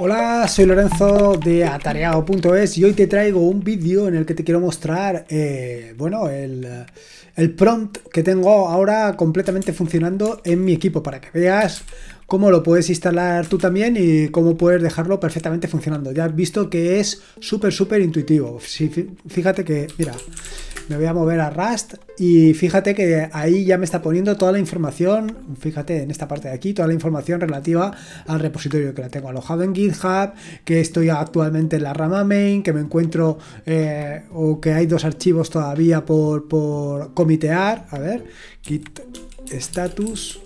Hola, soy Lorenzo de atareado.es y hoy te traigo un vídeo en el que te quiero mostrar, eh, bueno, el, el prompt que tengo ahora completamente funcionando en mi equipo para que veas cómo lo puedes instalar tú también y cómo puedes dejarlo perfectamente funcionando. Ya has visto que es súper, súper intuitivo. fíjate que, mira, me voy a mover a Rust y fíjate que ahí ya me está poniendo toda la información, fíjate en esta parte de aquí, toda la información relativa al repositorio que la tengo alojado en GitHub, que estoy actualmente en la rama main, que me encuentro eh, o que hay dos archivos todavía por, por comitear. A ver, git status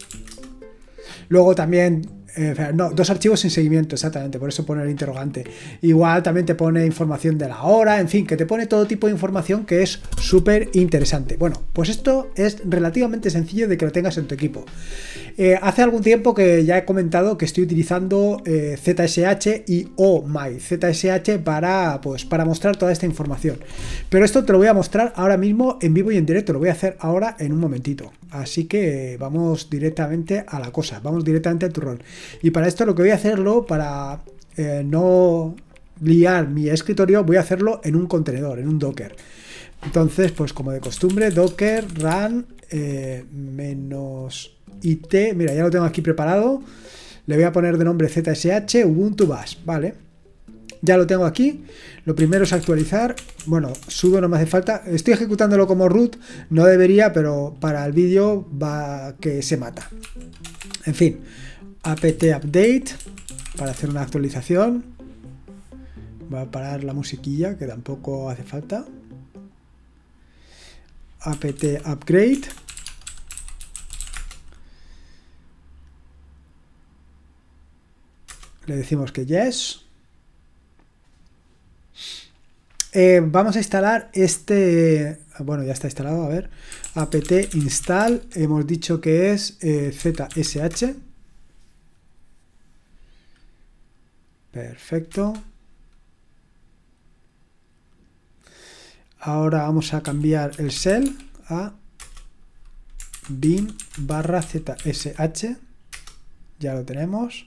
Luego también eh, no, dos archivos sin seguimiento, exactamente, por eso pone el interrogante. Igual también te pone información de la hora, en fin, que te pone todo tipo de información que es súper interesante. Bueno, pues esto es relativamente sencillo de que lo tengas en tu equipo. Eh, hace algún tiempo que ya he comentado que estoy utilizando ZSH eh, y oh my ZSH para, pues, para mostrar toda esta información. Pero esto te lo voy a mostrar ahora mismo en vivo y en directo, lo voy a hacer ahora en un momentito. Así que vamos directamente a la cosa, vamos directamente a tu rol. Y para esto lo que voy a hacerlo, para eh, no liar mi escritorio, voy a hacerlo en un contenedor, en un Docker. Entonces, pues como de costumbre, Docker run menos y te Mira, ya lo tengo aquí preparado. Le voy a poner de nombre ZSH Ubuntu Bash. Vale. Ya lo tengo aquí. Lo primero es actualizar. Bueno, sudo, no me hace falta. Estoy ejecutándolo como root. No debería, pero para el vídeo va que se mata. En fin. apt update para hacer una actualización. Va a parar la musiquilla, que tampoco hace falta. apt upgrade Le decimos que yes. Eh, vamos a instalar este, ah, bueno ya está instalado, a ver, apt install, hemos dicho que es zsh. Eh, Perfecto. Ahora vamos a cambiar el shell a bin barra zsh. Ya lo tenemos.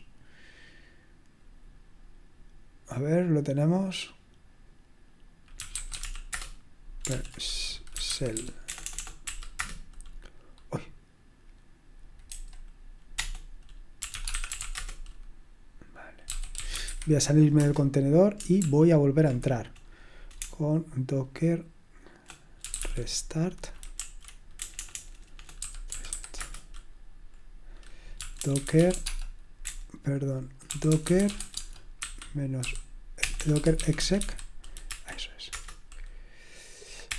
A ver, lo tenemos. Cell. Voy a salirme del contenedor y voy a volver a entrar con docker restart docker perdón docker menos docker exec. Ah, eso es.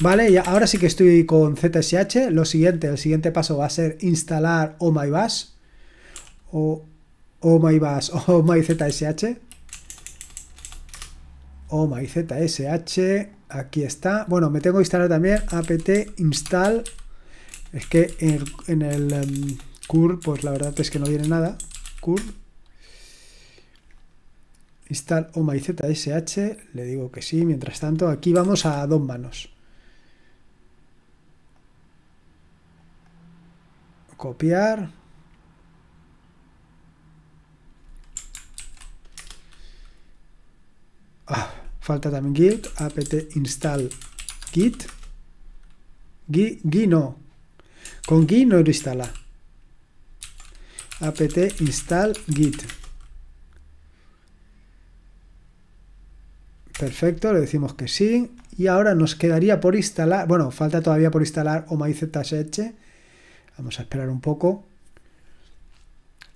Vale, y ahora sí que estoy con ZSH. Lo siguiente, el siguiente paso va a ser instalar OhMyBash o zsh o my ZSH. aquí está. Bueno, me tengo que instalar también apt install. Es que en el, en em, pues la verdad es que no viene nada. curl Install o my le digo que sí, mientras tanto, aquí vamos a dos manos. Copiar. Ah, falta también git, apt install git. git no. Con git no lo instala. apt install git. Perfecto, le decimos que sí. Y ahora nos quedaría por instalar, bueno, falta todavía por instalar OMAIZSH. Vamos a esperar un poco.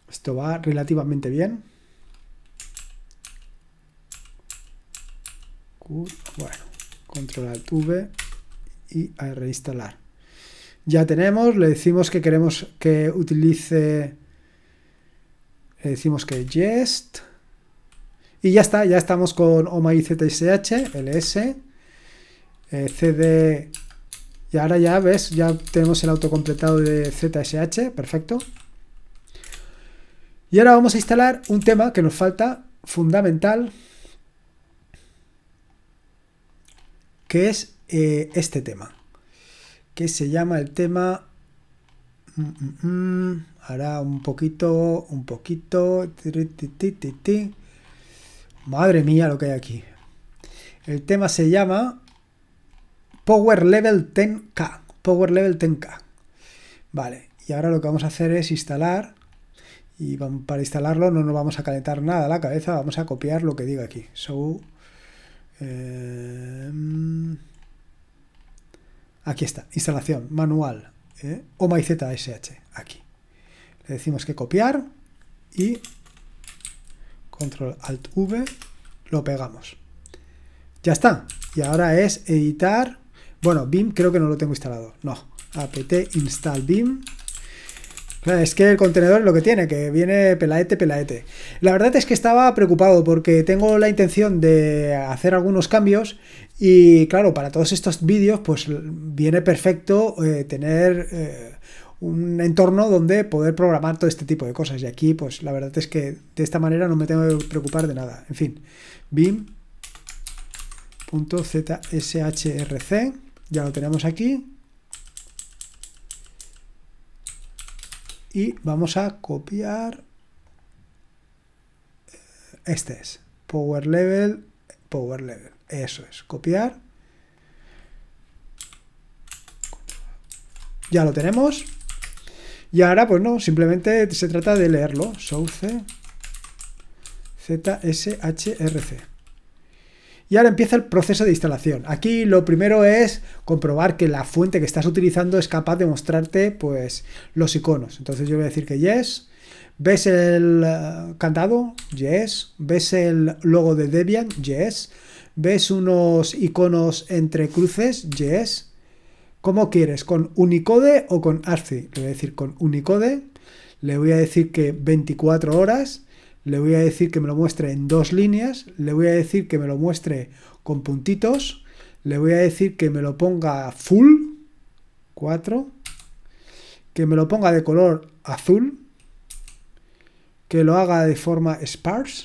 Esto va relativamente bien. Bueno, control V y a reinstalar. Ya tenemos, le decimos que queremos que utilice, le decimos que jest. Y ya está, ya estamos con omai-zsh, LS, eh, CD. Y ahora ya ves, ya tenemos el autocompletado de ZSH, perfecto. Y ahora vamos a instalar un tema que nos falta fundamental, que es eh, este tema, que se llama el tema... Mm, mm, mm, ahora un poquito, un poquito... Ti, Madre mía lo que hay aquí. El tema se llama Power Level 10K. Power Level 10K. Vale, y ahora lo que vamos a hacer es instalar. Y para instalarlo no nos vamos a calentar nada la cabeza, vamos a copiar lo que diga aquí. So, em, aquí está, instalación, manual, eh, zsh aquí. Le decimos que copiar y control alt V, lo pegamos. Ya está. Y ahora es editar. Bueno, BIM creo que no lo tengo instalado. No. apt install BIM. es que el contenedor es lo que tiene, que viene pelaete, pelaete. La verdad es que estaba preocupado porque tengo la intención de hacer algunos cambios y claro, para todos estos vídeos pues viene perfecto eh, tener eh, un entorno donde poder programar todo este tipo de cosas. Y aquí, pues la verdad es que de esta manera no me tengo que preocupar de nada. En fin, bim.zshrc, ya lo tenemos aquí. Y vamos a copiar. Este es. Power level. Power level. Eso es. Copiar. Ya lo tenemos. Y ahora, pues no, simplemente se trata de leerlo. Source ZSHRC. Y ahora empieza el proceso de instalación. Aquí lo primero es comprobar que la fuente que estás utilizando es capaz de mostrarte pues, los iconos. Entonces yo voy a decir que yes. ¿Ves el eh, candado? Yes. ¿Ves el logo de Debian? Yes. ¿Ves unos iconos entre cruces? Yes. ¿Cómo quieres? ¿Con Unicode o con ASCII? Le voy a decir con Unicode, le voy a decir que 24 horas, le voy a decir que me lo muestre en dos líneas, le voy a decir que me lo muestre con puntitos, le voy a decir que me lo ponga full, 4, que me lo ponga de color azul, que lo haga de forma sparse,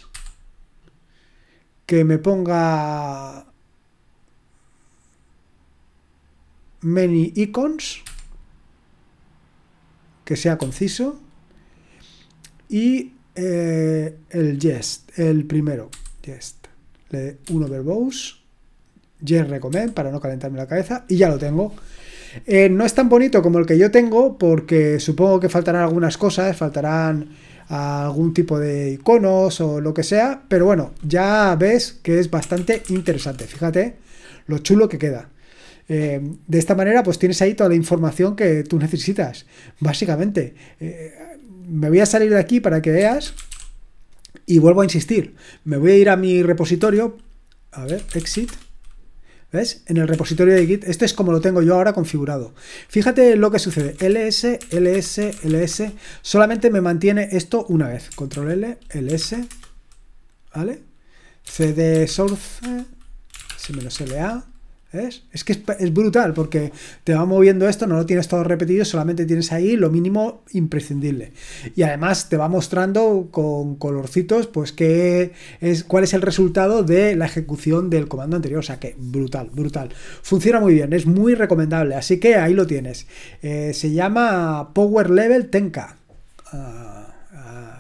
que me ponga many icons, que sea conciso, y eh, el yes, el primero, yes, le uno verbose, yes recommend para no calentarme la cabeza, y ya lo tengo. Eh, no es tan bonito como el que yo tengo, porque supongo que faltarán algunas cosas, faltarán algún tipo de iconos o lo que sea, pero bueno, ya ves que es bastante interesante, fíjate lo chulo que queda. Eh, de esta manera, pues tienes ahí toda la información que tú necesitas, básicamente. Eh, me voy a salir de aquí para que veas y vuelvo a insistir. Me voy a ir a mi repositorio, a ver, exit. ¿Ves? En el repositorio de Git, esto es como lo tengo yo ahora configurado. Fíjate lo que sucede. ls, ls, ls. Solamente me mantiene esto una vez. Control L, ls. ¿Vale? cd source, si menos la es que es, brutal porque te va moviendo esto, no lo tienes todo repetido, solamente tienes ahí lo mínimo imprescindible. Y además te va mostrando con colorcitos pues qué es, cuál es el resultado de la ejecución del comando anterior. O sea que brutal, brutal. Funciona muy bien, es muy recomendable. Así que ahí lo tienes. Eh, se llama Power Level Tenka. Ah,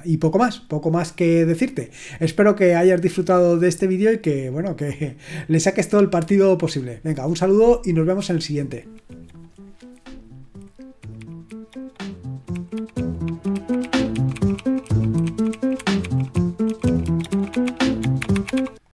y poco más, poco más que decirte. Espero que hayas disfrutado de este vídeo y que, bueno, que le saques todo el partido posible. Venga, un saludo y nos vemos en el siguiente.